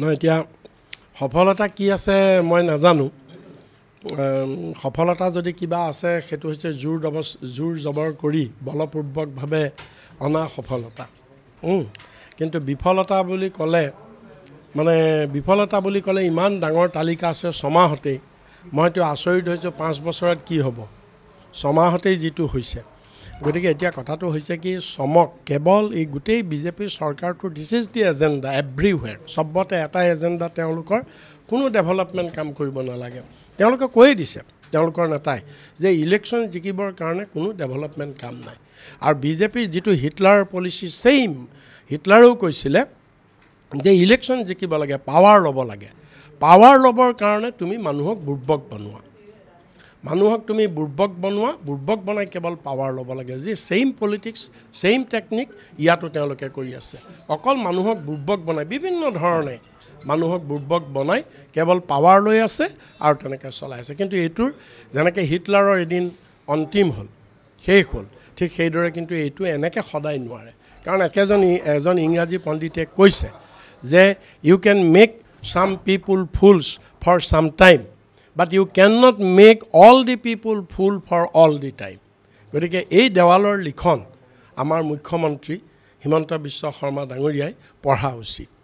নহয় এতিয়া সফলতা কি আছে মই নাজানো সফলতা যদি কিবা আছে সেইটো হৈছে জোৰ দব জোৰ জবৰ কৰি বলপূৰ্বকভাৱে অনা সফলতা কিন্তু বিফলতা বুলি ক'লে মানে বিফলতা বুলি ক'লে ইমান ডাঙৰ তালিকা আছে ছমাহতেই মইতো আচৰিত হৈছোঁ পাঁচ বছৰত কি হ'ব ছমাহতেই যিটো হৈছে গতিকে এতিয়া কথাটো হৈছে কি চমক কেৱল এই গোটেই বিজেপিৰ চৰকাৰটোৰ দিছ ইজ দি এজেণ্ডা এভৰিহেৰ চবতে এটাই এজেণ্ডা তেওঁলোকৰ কোনো ডেভেলপমেণ্ট কাম কৰিব নালাগে তেওঁলোকে কৈয়ে দিছে তেওঁলোকৰ নেতাই যে ইলেকশ্যন জিকিবৰ কাৰণে কোনো ডেভেলপমেণ্ট কাম নাই আৰু বিজেপিৰ যিটো হিটলাৰৰ পলিচি ছেইম হিটলাৰেও কৈছিলে যে ইলেকশ্যন জিকিব লাগে পাৱাৰ ল'ব লাগে পাৱাৰ ল'বৰ কাৰণে তুমি মানুহক বুৰ্বক বনোৱা মানুহক তুমি বুৰ্বক বনোৱা বুৰ্বক বনাই কেৱল পাৱাৰ ল'ব লাগে যি ছেইম পলিটিক্স ছেইম টেকনিক ইয়াতো তেওঁলোকে কৰি আছে অকল মানুহক বুৰ্বক বনাই বিভিন্ন ধৰণে মানুহক বুৰ্বক বনাই কেৱল পাৱাৰ লৈ আছে আৰু তেনেকৈ চলাই আছে কিন্তু এইটোৰ যেনেকৈ হিটলাৰৰ এদিন অন্তিম হ'ল শেষ হ'ল ঠিক সেইদৰে কিন্তু এইটো এনেকৈ সদায় নোৱাৰে কাৰণ একেজন এজন ইংৰাজী পণ্ডিতে কৈছে যে you can make some people fools for some time but you can not make all the people fool for all the time গতিকে এই দেৱালৰ লিখন আমাৰ মুখ্যমন্ত্ৰী হিমন্ত বিশ্ব শৰ্মা ডাঙৰীয়াই পঢ়া উচিত